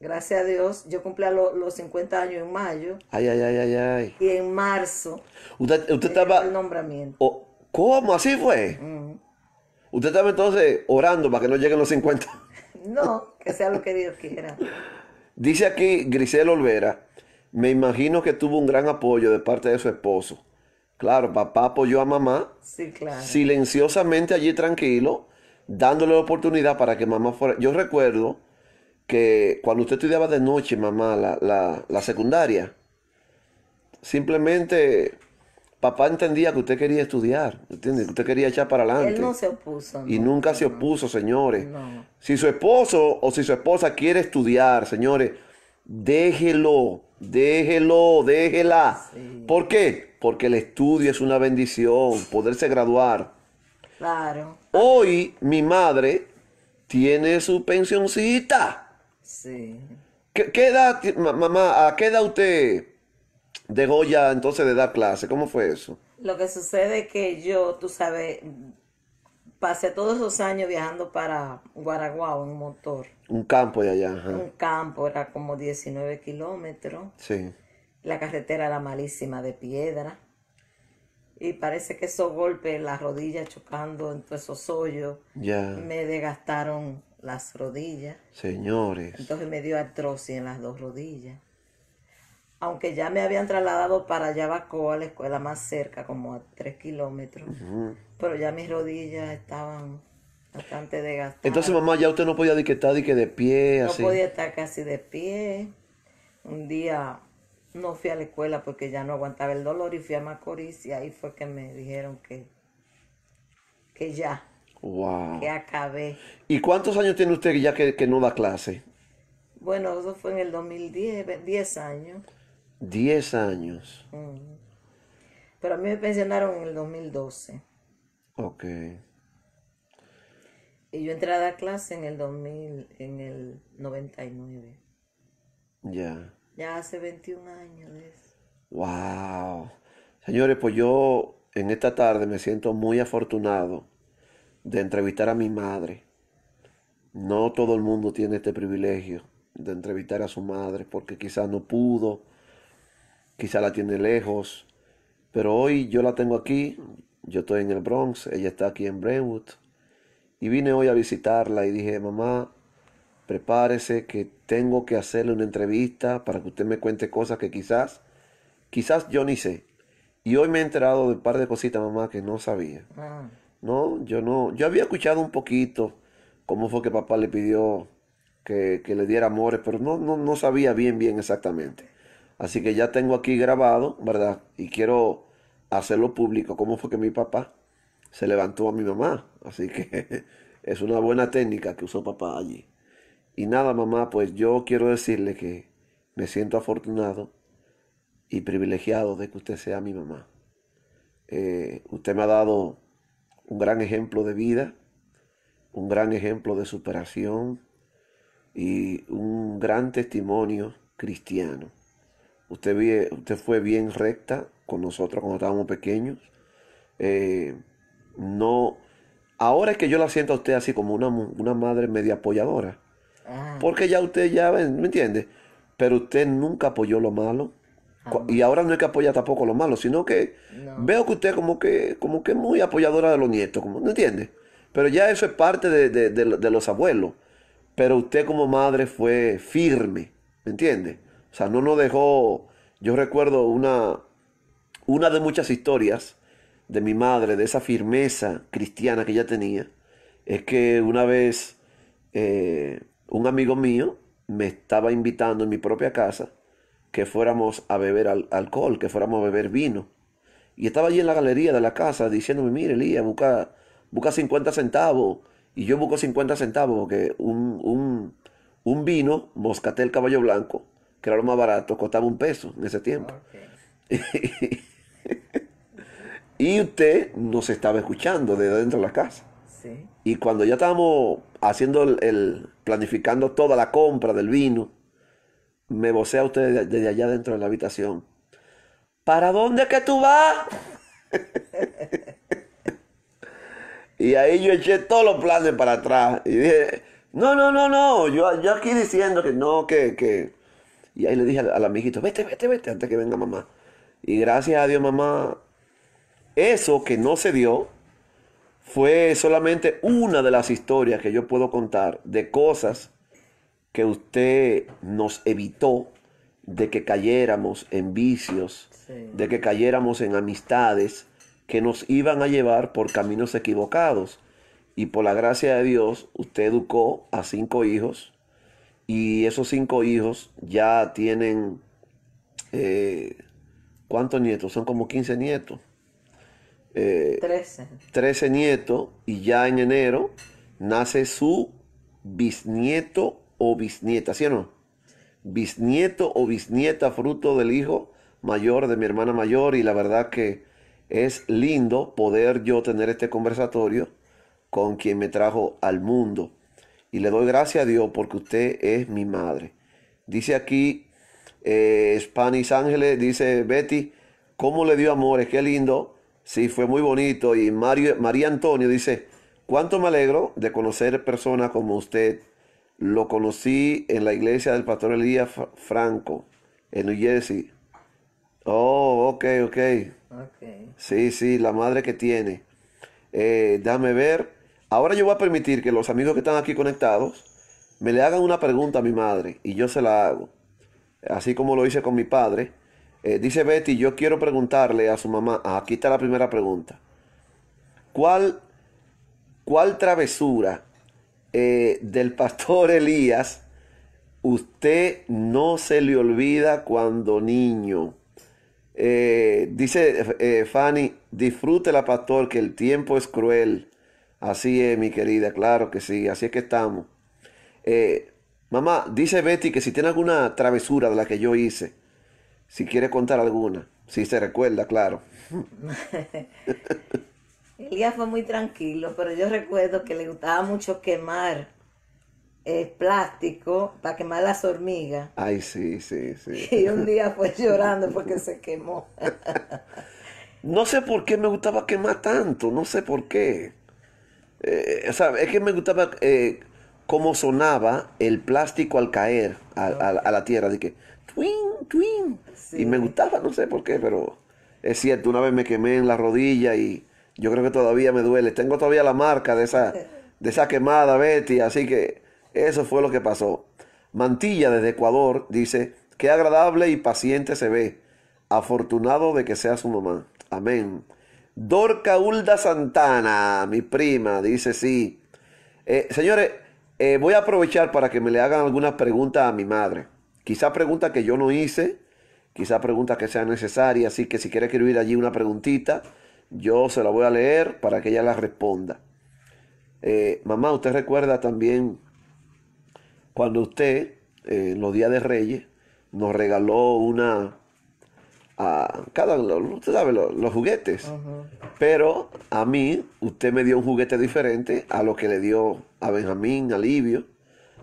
Gracias a Dios, yo cumplía los 50 años en mayo. Ay, ay, ay, ay, ay. Y en marzo. Usted, estaba. El nombramiento. ¿Cómo? ¿Así fue? Usted estaba entonces orando para que no lleguen los 50. no, que sea lo que Dios quiera. Dice aquí Grisel Olvera, me imagino que tuvo un gran apoyo de parte de su esposo. Claro, papá apoyó a mamá. Sí, claro. Silenciosamente allí tranquilo, dándole la oportunidad para que mamá fuera. Yo recuerdo que cuando usted estudiaba de noche, mamá, la, secundaria, simplemente papá entendía que usted quería estudiar, Que usted quería echar para adelante. Él no se opuso. y nunca se opuso, señores. Si su esposo o si su esposa quiere estudiar, señores, déjelo, déjelo, déjela. ¿Por qué? Porque el estudio es una bendición, poderse graduar. Claro. Hoy mi madre tiene su pensioncita. Sí. ¿Qué, edad, mamá, a qué edad usted de Goya, entonces de dar clase? ¿Cómo fue eso? Lo que sucede es que yo, tú sabes, pasé todos esos años viajando para Guaraguao en motor. Un campo de allá. Ajá. Un campo, era como 19 kilómetros. Sí. La carretera era malísima de piedra. Y parece que esos golpes, las rodillas chocando entre esos hoyos, me desgastaron las rodillas. Señores. Entonces me dio artrosis en las dos rodillas. Aunque ya me habían trasladado para a la escuela más cerca, como a tres kilómetros. Pero ya mis rodillas estaban bastante desgastadas. Entonces, mamá, ya usted no podía de que de, que de pie, así. No podía estar casi de pie. Un día no fui a la escuela porque ya no aguantaba el dolor y fui a Macorís y ahí fue que me dijeron que, que ya, Wow. Que acabé. ¿Y cuántos años tiene usted ya que, no da clase? Bueno, eso fue en el 2010, 10 años. 10 años. Pero a mí me pensionaron en el 2012. Ok. Y yo entré a dar clase en el 2000, en el 99. Ya. Ya hace 21 años Wow. Señores, pues yo en esta tarde me siento muy afortunado de entrevistar a mi madre. No todo el mundo tiene este privilegio de entrevistar a su madre porque quizás no pudo, quizás la tiene lejos, pero hoy yo la tengo aquí, yo estoy en el Bronx, ella está aquí en Brentwood y vine hoy a visitarla y dije, mamá, prepárese que tengo que hacerle una entrevista para que usted me cuente cosas que quizás, quizás yo ni sé. Y hoy me he enterado de un par de cositas, mamá, que no sabía. Ah. No, yo no. Yo había escuchado un poquito cómo fue que papá le pidió que, le diera amores, pero no, no, sabía bien, bien exactamente. Así que ya tengo aquí grabado, ¿verdad? Y quiero hacerlo público, cómo fue que mi papá se levantó a mi mamá. Así que es una buena técnica que usó papá allí. Y nada, mamá, pues yo quiero decirle que me siento afortunado y privilegiado de que usted sea mi mamá. Eh, usted me ha dado un gran ejemplo de vida, un gran ejemplo de superación y un gran testimonio cristiano. Usted, fue bien recta con nosotros cuando estábamos pequeños. Eh, no, ahora es que yo la siento a usted así como una, una madre media apoyadora. Ah. Porque ya usted ya, ¿me entiende? Pero usted nunca apoyó lo malo, y ahora no es que apoya tampoco los malos, sino que veo que usted como que como que es muy apoyadora de los nietos, como, ¿no entiende? Pero ya eso es parte de, los abuelos. Pero usted como madre fue firme, ¿me entiende? O sea, no nos dejó, yo recuerdo una, una de muchas historias de mi madre, de esa firmeza cristiana que ella tenía, es que una vez eh, un amigo mío me estaba invitando en mi propia casa que fuéramos a beber alcohol, que fuéramos a beber vino. Y estaba allí en la galería de la casa diciéndome, mire Elías, busca, busca 50 centavos. Y yo busco 50 centavos porque un, un, un vino, moscatel caballo blanco, que era lo más barato, costaba un peso en ese tiempo. y usted nos estaba escuchando desde dentro de la casa. Y cuando ya estábamos haciendo el, planificando toda la compra del vino, me vocea usted desde allá dentro de la habitación. ¿Para dónde que tú vas? y ahí yo eché todos los planes para atrás. Y dije, no, no, no, no. Yo, yo aquí diciendo que no, que, que. Y ahí le dije a al amiguito, vete, vete, vete, antes que venga mamá. Y gracias a Dios, mamá, eso que no se dio fue solamente una de las historias que yo puedo contar de cosas que usted nos evitó de que cayéramos en vicios, de que cayéramos en amistades que nos iban a llevar por caminos equivocados. Y por la gracia de Dios, usted educó a cinco hijos y esos cinco hijos ya tienen, eh, ¿cuántos nietos? Son como 15 nietos. 13. Eh, 13 nietos y ya en enero nace su bisnieto o bisnieta, ¿sí o no? Bisnieto o bisnieta fruto del hijo mayor de mi hermana mayor y la verdad que es lindo poder yo tener este conversatorio con quien me trajo al mundo. Y le doy gracias a Dios porque usted es mi madre. Dice aquí eh, Spanish Ángeles, dice Betty, ¿cómo le dio amores? Qué lindo. Sí, fue muy bonito. Y Mario, María Antonio dice, ¿cuánto me alegro de conocer personas como usted lo conocí en la iglesia del pastor Elías Franco, en New Jersey. Oh, ok, ok. Sí, sí, la madre que tiene. Eh, dame ver. Ahora yo voy a permitir que los amigos que están aquí conectados me le hagan una pregunta a mi madre y yo se la hago. Así como lo hice con mi padre. Eh, dice Betty, yo quiero preguntarle a su mamá, ah, aquí está la primera pregunta. ¿Cuál, cuál travesura eh, del pastor Elías, usted no se le olvida cuando niño. Eh, dice eh, Fanny, disfrute la pastor, que el tiempo es cruel. Así es, mi querida, claro que sí, así es que estamos. mamá, dice Betty que si tiene alguna travesura de la que yo hice, si quiere contar alguna, si se recuerda, claro. El día fue muy tranquilo, pero yo recuerdo que le gustaba mucho quemar eh, plástico para quemar las hormigas. Ay, sí, sí, sí. Y un día fue llorando porque se quemó. no sé por qué me gustaba quemar tanto, no sé por qué. Eh, o sea, es que me gustaba eh, cómo sonaba el plástico al caer a, la tierra, de que twin, twin. Y me gustaba, no sé por qué, pero es cierto, una vez me quemé en la rodilla y yo creo que todavía me duele. Tengo todavía la marca de esa, de esa quemada, Betty. Así que eso fue lo que pasó. Mantilla desde Ecuador dice, qué agradable y paciente se ve. Afortunado de que sea su mamá. Amén. Dorca Ulda Santana, mi prima, dice sí. Eh, señores, eh, voy a aprovechar para que me le hagan algunas preguntas a mi madre. Quizá preguntas que yo no hice, quizá preguntas que sean necesarias, así que si quiere escribir allí una preguntita, yo se la voy a leer para que ella la responda. Eh, mamá, usted recuerda también cuando usted, eh, en los días de Reyes, nos regaló una... A cada usted sabe, los, juguetes. Pero a mí, usted me dio un juguete diferente a lo que le dio a Benjamín, alivio.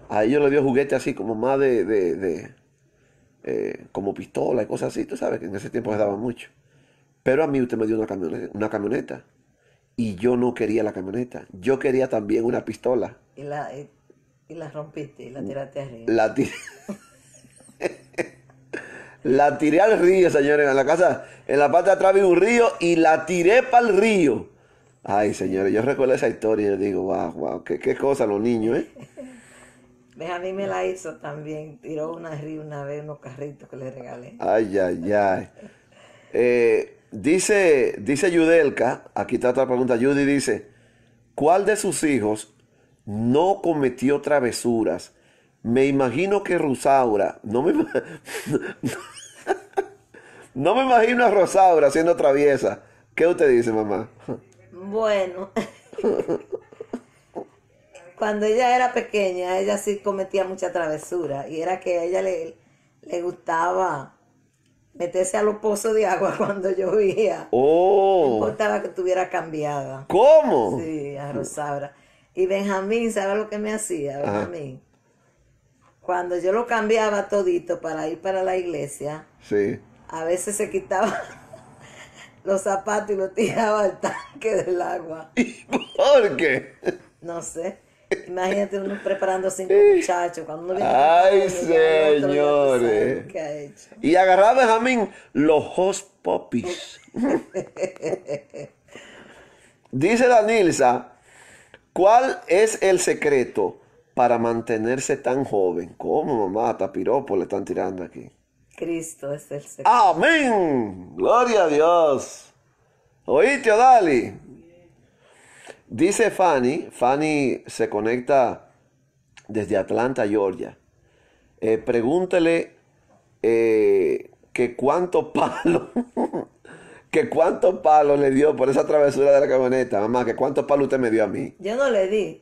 A ellos le dio juguete así como más de, de, eh, como pistola y cosas así, tú sabes que en ese tiempo se daba mucho. Pero a mí usted me dio una camioneta, una camioneta. Y yo no quería la camioneta. Yo quería también una pistola. Y la, la rompiste y la tiraste arriba. La tiré. la tiré al río, señores. En la casa, en la parte de atrás vi un río y la tiré para el río. Ay, señores, yo recuerdo esa historia y yo digo, wow, wow, qué, cosa los niños, ¿eh? a mí me la hizo también. Tiró una río una vez, unos carritos que le regalé. Ay, ay, ay. eh, Dice, dice Yudelka, aquí está otra pregunta. Judy dice: ¿Cuál de sus hijos no cometió travesuras? Me imagino que Rosaura, no me, no me imagino a Rosaura siendo traviesa. ¿Qué usted dice, mamá? Bueno, cuando ella era pequeña, ella sí cometía mucha travesura y era que a ella le, le gustaba meterse a los pozos de agua cuando llovía. Oh. No importaba que estuviera cambiada. ¿Cómo? Sí, a Rosabra. Y Benjamín, ¿sabes lo que me hacía, Benjamín? Cuando yo lo cambiaba todito para ir para la iglesia, sí. a veces se quitaba los zapatos y los tiraba al tanque del agua. por qué? No sé. Imagínate uno preparando cinco eh. muchachos. Cuando uno viene Ay, señores. Y agarraba Benjamín los host poppies. Dice la ¿cuál es el secreto para mantenerse tan joven? ¿Cómo, mamá? Hasta piropo le están tirando aquí. Cristo es el secreto. Amén. Gloria a Dios. Oíste, Odali. Dice Fanny, Fanny se conecta desde Atlanta, Georgia. Eh, pregúntele eh, que cuánto palo, que cuánto palo le dio por esa travesura de la camioneta, mamá, que cuánto palo usted me dio a mí. Yo no le di.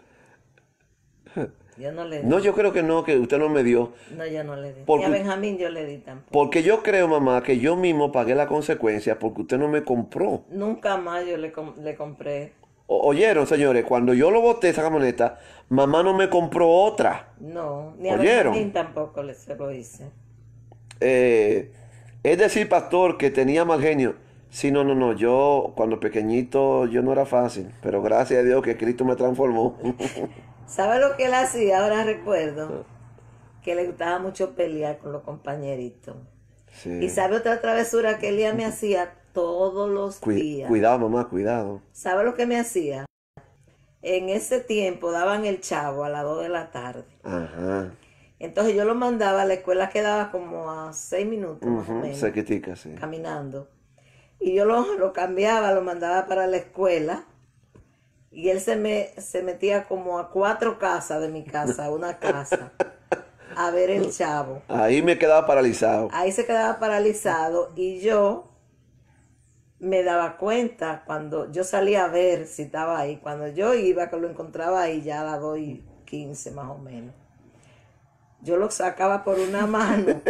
Yo no le di. No, yo creo que no, que usted no me dio. No, yo no le di. Porque, y a Benjamín yo le di tampoco. Porque yo creo, mamá, que yo mismo pagué la consecuencia porque usted no me compró. Nunca más yo le, le compré oyeron, señores, cuando yo lo boté esa camioneta, mamá no me compró otra. No, ni a ¿Oyeron? tampoco les lo hice. Eh, es decir, pastor, que tenía mal genio. Sí, no, no, no. Yo, cuando pequeñito, yo no era fácil. Pero gracias a Dios que Cristo me transformó. ¿Sabe lo que él hacía? Ahora recuerdo que le gustaba mucho pelear con los compañeritos. ¿Y sabe otra travesura que ya me hacía? todos los días. Cuidado, mamá, cuidado. ¿Sabe lo que me hacía? En ese tiempo daban el chavo a las 2 de la tarde. Ajá. Entonces yo lo mandaba a la escuela, quedaba como a 6 minutos más sí. Caminando. Y yo lo, cambiaba, lo mandaba para la escuela. Y él se, se metía como a cuatro casas de mi casa, una casa. a ver el chavo. Ahí me quedaba paralizado. Ahí se quedaba paralizado y yo me daba cuenta cuando yo salía a ver si estaba ahí. Cuando yo iba, que lo encontraba ahí, ya a las 15 más o menos. Yo lo sacaba por una mano.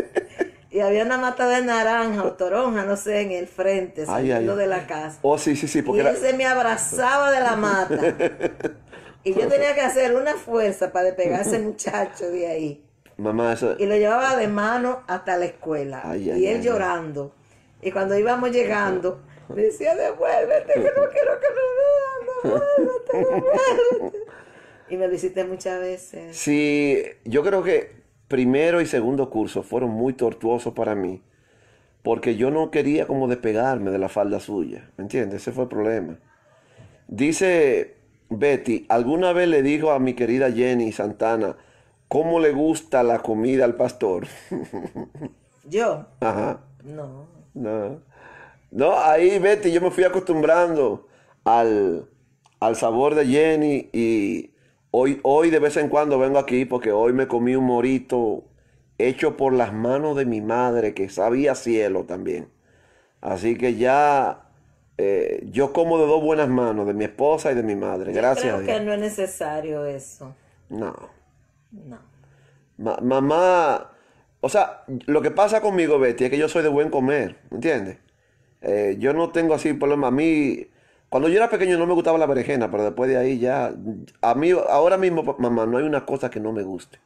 y había una mata de naranja o toronja, no sé, en el frente, saliendo de la casa. Oh, sí, sí, sí. Porque y él se me abrazaba de la mata. y yo tenía que hacer una fuerza para despegar a ese muchacho de ahí. Mamá, eso... Y lo llevaba de mano hasta la escuela. y él llorando. Y cuando íbamos llegando decía, devuélvete, que no quiero que me vean, devuélvete, devuélvete. Y me visité muchas veces. Sí, yo creo que primero y segundo curso fueron muy tortuosos para mí, porque yo no quería como despegarme de la falda suya, ¿me entiendes? Ese fue el problema. Dice Betty, alguna vez le dijo a mi querida Jenny Santana, ¿cómo le gusta la comida al pastor? ¿Yo? Ajá. No. No. No, ahí Betty, yo me fui acostumbrando al, sabor de Jenny y hoy, hoy de vez en cuando vengo aquí porque hoy me comí un morito hecho por las manos de mi madre que sabía cielo también. Así que ya eh, yo como de dos buenas manos, de mi esposa y de mi madre. Gracias. a Dios. no es necesario eso. No. No. mamá, o sea, lo que pasa conmigo, Betty, es que yo soy de buen comer, ¿entiendes? Eh, yo no tengo así problema. A mí, cuando yo era pequeño no me gustaba la berenjena, pero después de ahí ya, a mí ahora mismo, mamá, no hay una cosa que no me guste.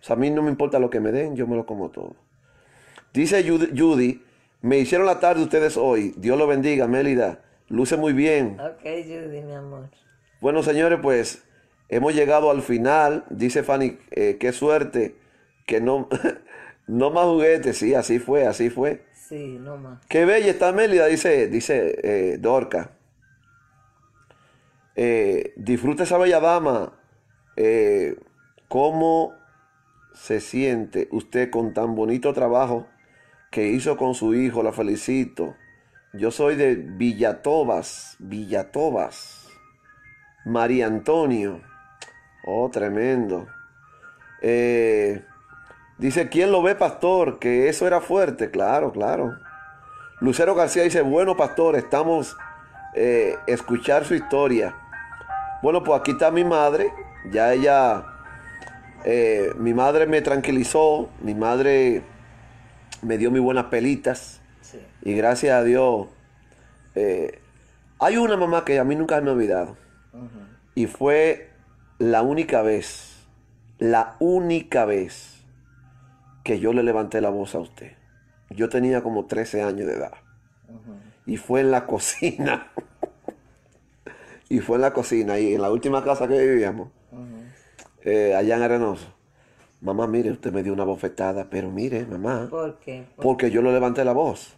O sea, a mí no me importa lo que me den, yo me lo como todo. Dice Judy, me hicieron la tarde ustedes hoy. Dios lo bendiga, Mélida. Luce muy bien. Ok, Judy, mi amor. Bueno, señores, pues hemos llegado al final. Dice Fanny, eh, qué suerte que no, no más juguetes. Sí, así fue, así fue. Qué bella está Mélida, dice, dice eh, Dorca. Eh, disfruta esa bella dama. Eh, ¿Cómo se siente usted con tan bonito trabajo que hizo con su hijo? La felicito. Yo soy de Villatobas, Villatobas. María Antonio. Oh, tremendo. Eh, Dice, ¿quién lo ve, pastor? Que eso era fuerte. Claro, claro. Lucero García dice, bueno, pastor, estamos eh, escuchar su historia. Bueno, pues aquí está mi madre. Ya ella, eh, mi madre me tranquilizó, mi madre me dio mis buenas pelitas. Y gracias a Dios, eh, hay una mamá que a mí nunca me ha olvidado. Y fue la única vez, la única vez que yo le levanté la voz a usted. Yo tenía como 13 años de edad. Y fue en la cocina. y fue en la cocina. Y en la última casa que vivíamos, eh, allá en Arenoso. Mamá, mire, usted me dio una bofetada, pero mire, mamá. ¿Por qué? porque yo le levanté la voz.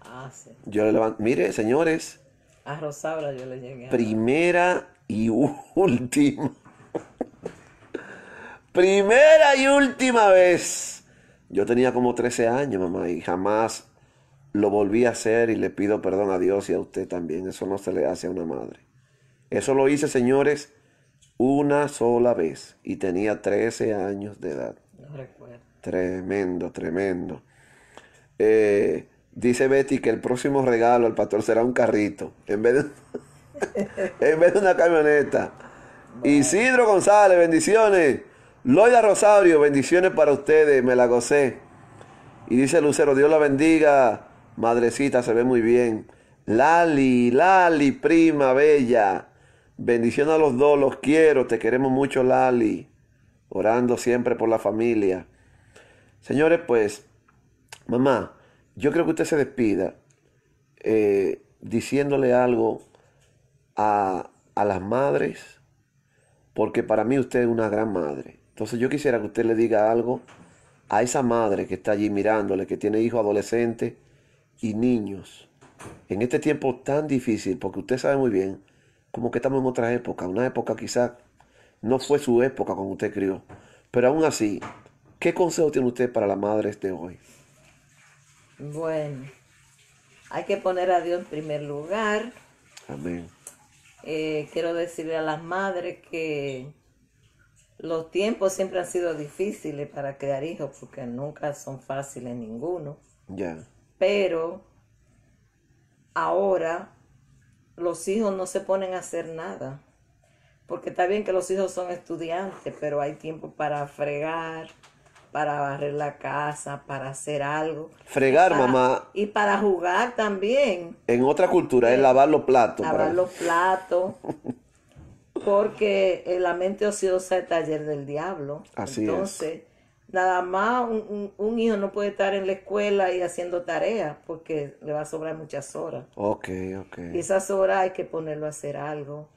Ah, sí. Yo le levanté. Mire, señores. A Rosabra yo le llegué. Primera y última. primera y última vez yo tenía como 13 años, mamá, y jamás lo volví a hacer y le pido perdón a Dios y a usted también. Eso no se le hace a una madre. Eso lo hice, señores, una sola vez y tenía 13 años de edad. Tremendo, tremendo. Eh, dice Betty que el próximo regalo al pastor será un carrito en vez de, en vez de una camioneta. Isidro González, bendiciones. Loida Rosario, bendiciones para ustedes, me la gocé. Y dice Lucero, Dios la bendiga, madrecita, se ve muy bien. Lali, Lali, prima bella. Bendición a los dos, los quiero, te queremos mucho, Lali. Orando siempre por la familia. Señores, pues, mamá, yo creo que usted se despida eh, diciéndole algo a las madres, porque para mí usted es una gran madre. Entonces yo quisiera que usted le diga algo a esa madre que está allí mirándole, que tiene hijos adolescentes y niños. En este tiempo tan difícil, porque usted sabe muy bien, como que estamos en otra época, una época quizás no fue su época cuando usted crió, pero aún así, ¿qué consejo tiene usted para las madres de hoy? Bueno, hay que poner a Dios en primer lugar. Amén. Eh, quiero decirle a las madres que los tiempos siempre han sido difíciles para crear hijos porque nunca son fáciles ninguno. Ya. Pero ahora los hijos no se ponen a hacer nada. Porque está bien que los hijos son estudiantes, pero hay tiempo para fregar, para barrer la casa, para hacer algo. Fregar, mamá. Y para jugar también. En otra cultura es eh, lavar los platos. Lavar los platos, Porque eh, la mente ociosa es taller del diablo. Así Entonces, nada más un, hijo no puede estar en la escuela y haciendo tareas porque le va a sobrar muchas horas. Ok, ok. Y esas horas hay que ponerlo a hacer algo,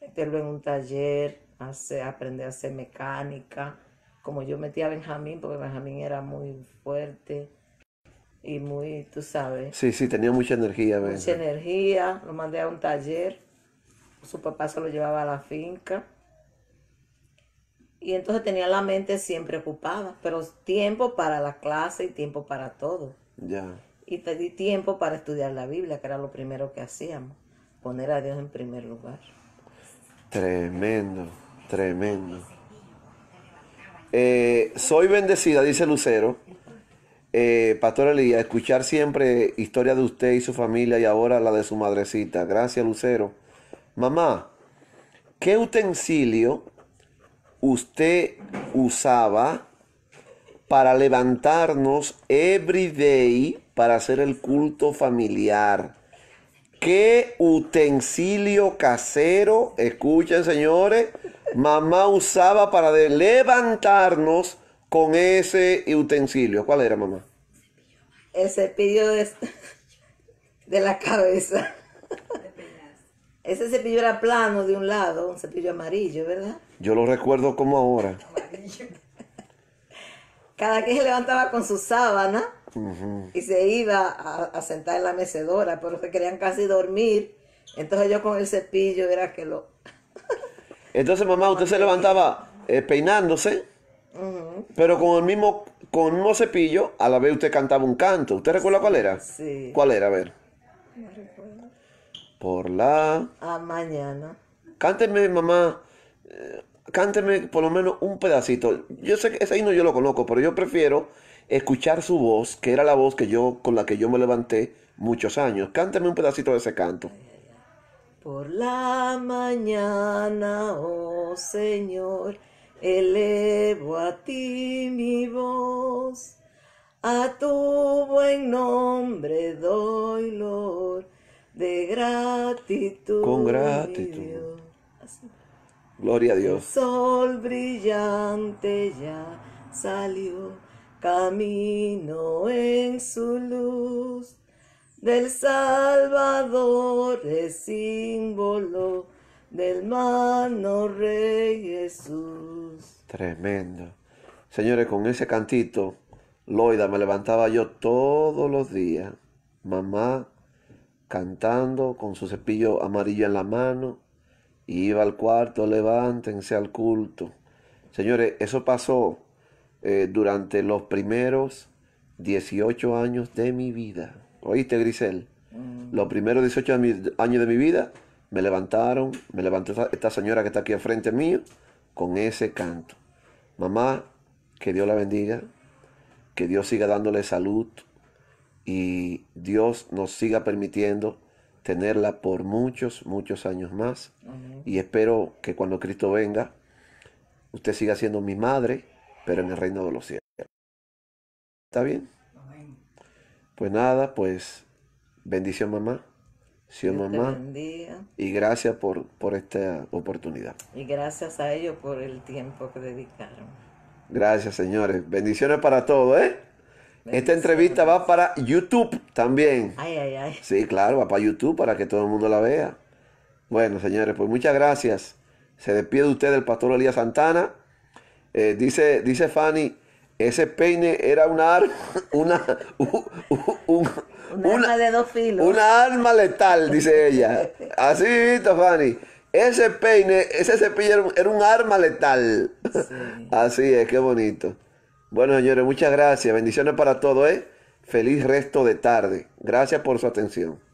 meterlo en un taller, hacer, aprender a hacer mecánica. Como yo metí a Benjamín, porque Benjamín era muy fuerte y muy, tú sabes. Sí, sí, tenía mucha energía. Mucha energía, lo mandé a un taller su papá se lo llevaba a la finca. Y entonces tenía la mente siempre ocupada, pero tiempo para la clase y tiempo para todo. Ya. Y, di tiempo para estudiar la Biblia, que era lo primero que hacíamos, poner a Dios en primer lugar. Tremendo, tremendo. Eh, soy bendecida, dice Lucero. Eh, Pastor Elías, escuchar siempre historia de usted y su familia y ahora la de su madrecita. Gracias, Lucero mamá, ¿qué utensilio usted usaba para levantarnos every day para hacer el culto familiar? ¿Qué utensilio casero, escuchen señores, mamá usaba para levantarnos con ese utensilio? ¿Cuál era mamá? El cepillo de, de la cabeza. Ese cepillo era plano de un lado, un cepillo amarillo, ¿verdad? Yo lo recuerdo como ahora. Cada quien se levantaba con su sábana y se iba a, sentar en la mecedora, pero se querían casi dormir. Entonces yo con el cepillo era que lo... Entonces mamá, usted se levantaba eh, peinándose, pero con el mismo con el mismo cepillo, a la vez usted cantaba un canto. ¿Usted recuerda cuál era? Sí. ¿Cuál era? A ver por la ah, mañana. Cánteme, mamá, eh, cánteme por lo menos un pedacito. Yo sé que ese himno yo lo conozco, pero yo prefiero escuchar su voz, que era la voz que yo con la que yo me levanté muchos años. Cánteme un pedacito de ese canto. Por la mañana, oh Señor, elevo a ti mi voz. A tu buen nombre doy, Lord de gratitud. Con gratitud. Gloria a Dios. El sol brillante ya salió, camino en su luz. Del Salvador es símbolo, del mano Rey Jesús. Tremendo. Señores, con ese cantito, Loida me levantaba yo todos los días. Mamá, cantando con su cepillo amarillo en la mano, iba al cuarto, levántense al culto. Señores, eso pasó eh, durante los primeros 18 años de mi vida. ¿Oíste, Grisel? Mm. Los primeros 18 años de mi vida me levantaron, me levantó esta, esta señora que está aquí al frente mío con ese canto. Mamá, que Dios la bendiga, que Dios siga dándole salud, y Dios nos siga permitiendo tenerla por muchos, muchos años más. Y espero que cuando Cristo venga, usted siga siendo mi madre, pero en el reino de los cielos. ¿Está bien? Pues nada, pues bendición mamá. Sí, mamá. Y gracias por, por esta oportunidad. Y gracias a ellos por el tiempo que dedicaron. Gracias, señores. Bendiciones para todos, ¿eh? Esta entrevista va para YouTube también. Ay, ay, ay. Sí, claro, va para YouTube para que todo el mundo la vea. Bueno, señores, pues muchas gracias. Se despide usted del pastor Elías Santana. Eh, dice, dice Fanny, ese peine era una arma, una, un, una, arma de dos filos. Una arma letal, dice ella. Así, Fanny. Ese peine, ese cepillo era, un arma letal. Así es, qué bonito. Bueno, señores, muchas gracias. Bendiciones para todos, ¿eh? Feliz resto de tarde. Gracias por su atención.